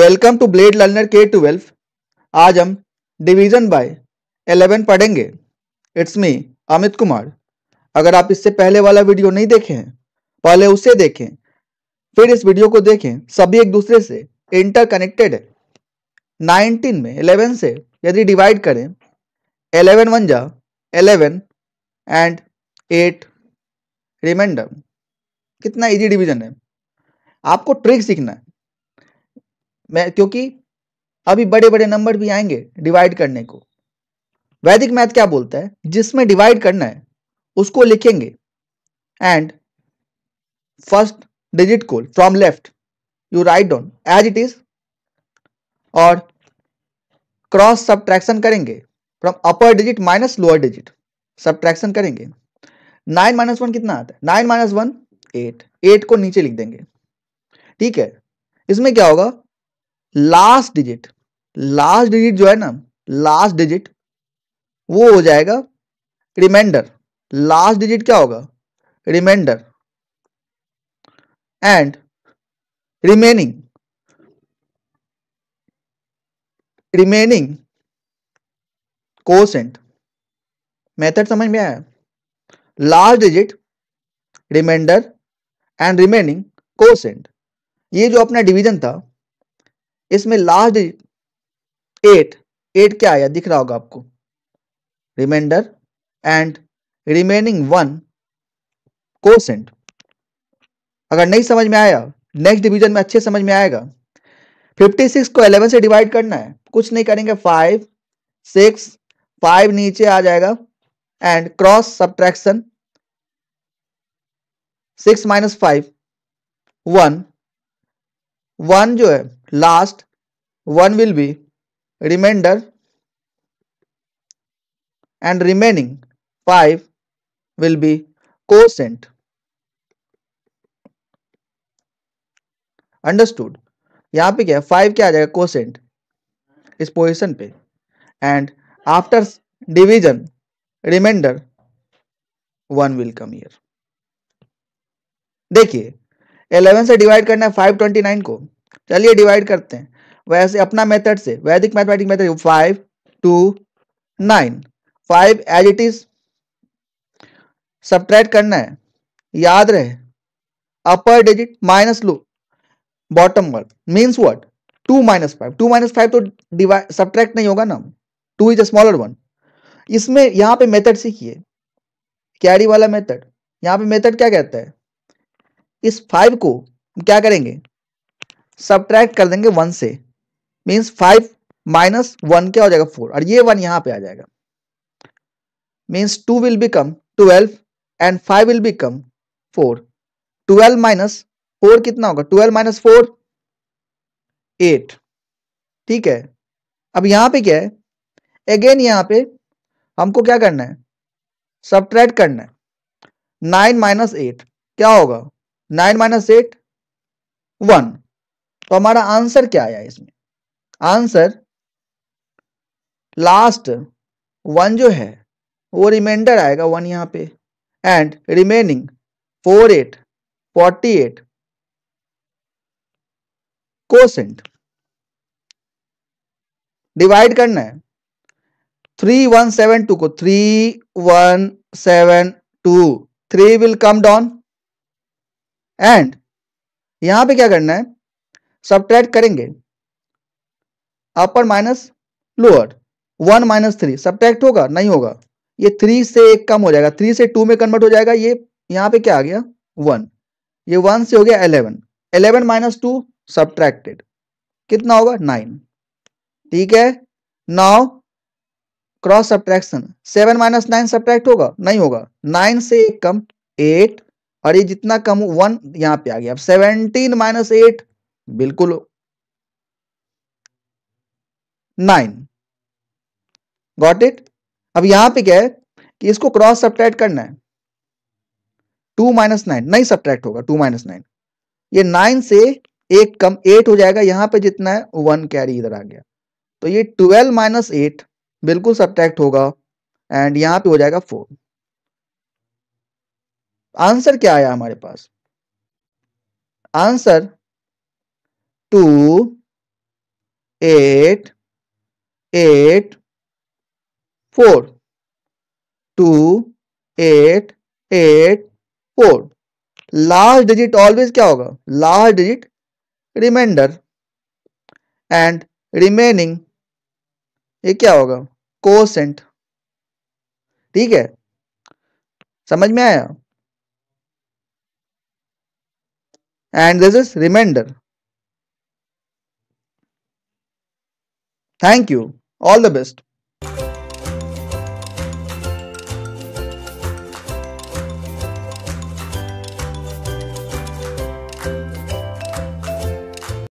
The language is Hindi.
वेलकम टू ब्लेड लर्नर के ट्वेल्व आज हम डिवीजन बाय एलेवन पढ़ेंगे इट्स मी अमित कुमार अगर आप इससे पहले वाला वीडियो नहीं देखे हैं पहले उसे देखें फिर इस वीडियो को देखें सभी एक दूसरे से इंटर कनेक्टेड है नाइनटीन में एलेवन से यदि डिवाइड करें एलेवन वन जा एलेवन एंड एट रिमाइंडर कितना इजी डिवीजन है आपको ट्रिक सीखना है मैं क्योंकि अभी बड़े बड़े नंबर भी आएंगे डिवाइड करने को वैदिक मैथ क्या बोलता है जिसमें डिवाइड करना है उसको लिखेंगे एंड फर्स्ट डिजिट को from left you write down as it is और क्रॉस सब करेंगे from upper digit minus lower digit subtraction करेंगे नाइन माइनस वन कितना आता है nine minus one eight eight को नीचे लिख देंगे ठीक है इसमें क्या होगा लास्ट डिजिट लास्ट डिजिट जो है ना लास्ट डिजिट वो हो जाएगा रिमाइंडर लास्ट डिजिट क्या होगा reminder and remaining remaining quotient method समझ में आया last digit reminder and remaining quotient ये जो अपना डिवीजन था इसमें लास्ट डिजिट एट एट क्या आया दिख रहा होगा आपको reminder and remaining one quotient अगर नहीं समझ में आया नेक्स्ट डिवीजन में अच्छे समझ में आएगा 56 को 11 से डिवाइड करना है कुछ नहीं करेंगे 5 6 5 नीचे आ जाएगा and cross subtraction six minus five one one जो है last one will be reminder and remaining five will be quotient understood यहां पे क्या है फाइव क्या आ जाएगा कोसेंट इस पोजिशन पे and after division reminder one will come here देखिए एलेवन से डिवाइड करना है फाइव ट्वेंटी नाइन को चलिए डिवाइड करते हैं वैसे अपना मेथड से Vedic mathematic method five two nine five as it is subtract करना है याद रहे upper digit minus low bottom word means what two minus five two minus five तो डिवाइड सब्ट्रैक्ट नहीं होगा ना two is a smaller one इसमें यहां पे मेथड सीखिए कैरी वाला मेथड यहां पे मेथड क्या कहता है इस फाइव को क्या करेंगे सब्ट्रैक्ट कर देंगे वन से मीन्स फाइव माइनस वन क्या हो जाएगा फोर और ये वन यहां पे आ जाएगा means two will become twelve and five will become four twelve minus four कितना होगा ट्वेल्व माइनस फोर एट ठीक है अब यहां पे क्या है अगेन यहां पे हमको क्या करना है सब्ट्रैक्ट करना है नाइन माइनस एट क्या होगा नाइन माइनस एट वन तो हमारा आंसर क्या आया इसमें आंसर लास्ट वन जो है वो रिमाइंडर आएगा वन यहाँ पे and remaining four eight forty eight quotient divide करना है थ्री वन सेवन टू को three one seven two three will come down and यहां पे क्या करना है सब करेंगे upper minus lower one minus three sub होगा नहीं होगा ये थ्री से एक कम हो जाएगा थ्री से टू में कन्वर्ट हो जाएगा ये यहां पे क्या आ गया वन ये वन से हो गया eleven eleven minus two subtracted कितना होगा नाइन ठीक है now cross subtraction seven minus nine subtract होगा नहीं होगा नाइन से एक कम एट और ये जितना कम वन यहां पे आ गया अब सेवनटीन माइनस एट बिल्कुल नाइन गॉट इट अब यहां पे क्या है कि इसको क्रॉस सब्ट्रैक्ट करना है टू माइनस नाइन नहीं सब्ट्रैक्ट होगा टू माइनस नाइन ये नाइन से एक कम एट हो जाएगा यहां पे जितना है वन कैरी इधर आ गया तो ये ट्वेल्व माइनस एट बिल्कुल सब्ट्रैक्ट होगा एंड यहां पे हो जाएगा फोर आंसर क्या आया हमारे पास answer two eight eight four two eight eight four last digit always क्या होगा last digit reminder and remaining ये क्या होगा कोसेंट ठीक है समझ में आया and this is reminder thank you all the best